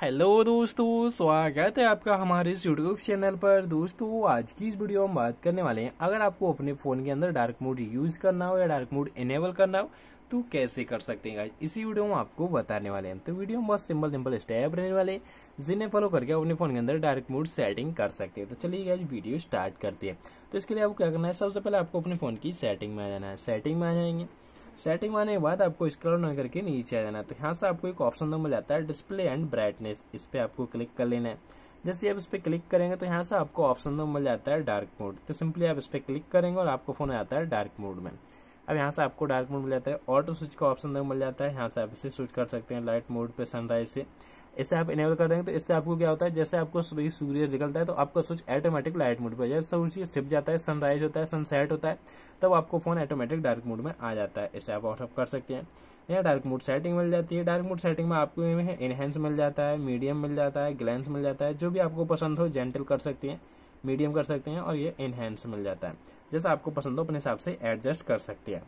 hello दोस्तों स्वागत है आपका हमारे इस यूट्यूब चैनल पर दोस्तों आज की इस वीडियो में बात करने वाले हैं अगर आपको अपने फ़ोन के अंदर डार्क मोड यूज़ करना हो या डार्क मोड इनेबल करना हो तो कैसे कर सकते हैं इसी वीडियो में आपको बताने वाले हैं तो वीडियो में बहुत सिंपल सिंपल स्टेप रहने वाले जिन्हें फॉलो करके अपने फोन के अंदर डार्क मोड सेटिंग कर सकते हैं तो चलिए गाइज वीडियो स्टार्ट करते हैं तो इसके लिए आपको क्या करना है सबसे पहले आपको अपने फोन की सेटिंग में आ जाना है सेटिंग में आ जाएंगे सेटिंग आने के बाद आपको स्क्रॉल डाउन करके नीचे आ जाना है तो यहाँ से आपको एक ऑप्शन मिल जाता है डिस्प्ले एंड ब्राइटनेस इस पर आपको क्लिक कर लेना है जैसे आप इस पर क्लिक करेंगे तो यहाँ से आपको ऑप्शन दो मिल जाता है डार्क मोड तो सिंपली आप इस पर क्लिक करेंगे और आपको फोन आता है डार्क मोड में अब यहाँ से आपको डार्क मोड मिल जाता है ऑटो स्विच का ऑप्शन दो मिल जाता है यहाँ से आप इसे स्विच कर सकते हैं लाइट मोड पे सनराइज से इसे आप इनेबल कर देंगे तो इससे आपको क्या होता है जैसे आपको सुबह सूर्य निकलता है तो आपका स्विच ऑटोमेटिक लाइट मोड पर जैसे सूर्य छिप जाता है सनराइज होता है सनसेट होता है तब आपको फोन ऑटोमेटिक डार्क मोड में आ जाता है इसे आप ऑफ कर सकते हैं यहाँ डार्क मोड सेटिंग मिल जाती है डार्क मोड सेटिंग में आपको इनहेंस मिल जाता है मीडियम मिल जाता है ग्लैंस मिल जाता है जो भी आपको पसंद हो जेंटल कर सकते हैं मीडियम कर सकते हैं और ये इनहेंस मिल जाता है जैसे आपको पसंद हो अपने हिसाब से एडजस्ट कर सकते हैं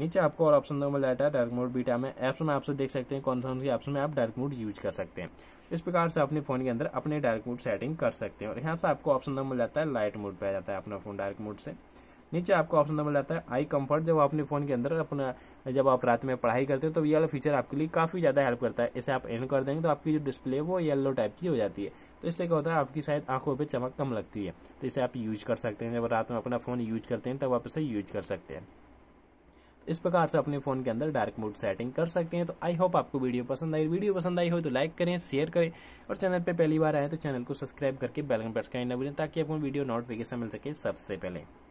नीचे आपको और ऑप्शन नंबर मिल जाता है डार्क मोड बीटा में ऐप्स में आपसे देख सकते हैं कौन कौन उनके ऐप्स में आप डार्क मोड यूज कर सकते हैं इस प्रकार से अपने फोन के अंदर अपने डार्क मोड सेटिंग कर सकते हैं और यहाँ से आपको ऑप्शन नंबर मिल जाता है लाइट मोड पे आ जाता है अपना फोन डार्क मोड से नीचे आपको ऑप्शन नंबर जाता है आई कंफर्ट जब अपने फ़ोन के अंदर अपना जब आप रात में पढ़ाई करते हो तो ये वाला फीचर आपके लिए काफ़ी ज़्यादा हेल्प करता है इसे आप इन कर देंगे तो आपकी जो डिस्प्ले है वो येलो टाइप की हो जाती है तो इससे क्या होता है आपकी शायद आंखों पे चमक कम लगती है तो इसे आप यूज कर सकते हैं जब रात में अपना फ़ोन यूज करते हैं तब आप इसे यूज कर सकते हैं इस प्रकार से अपने फोन के अंदर डार्क मोड सेटिंग कर सकते हैं तो आई होप आपको वीडियो पसंद आई वीडियो पसंद आई हो तो लाइक करें शेयर करें और चैनल पर पहली बार आए तो चैनल को सब्सक्राइब करके बेल आइकन प्रेस करना भूलें ताकि आपको वीडियो नोटिफिकेशन मिल सके सबसे पहले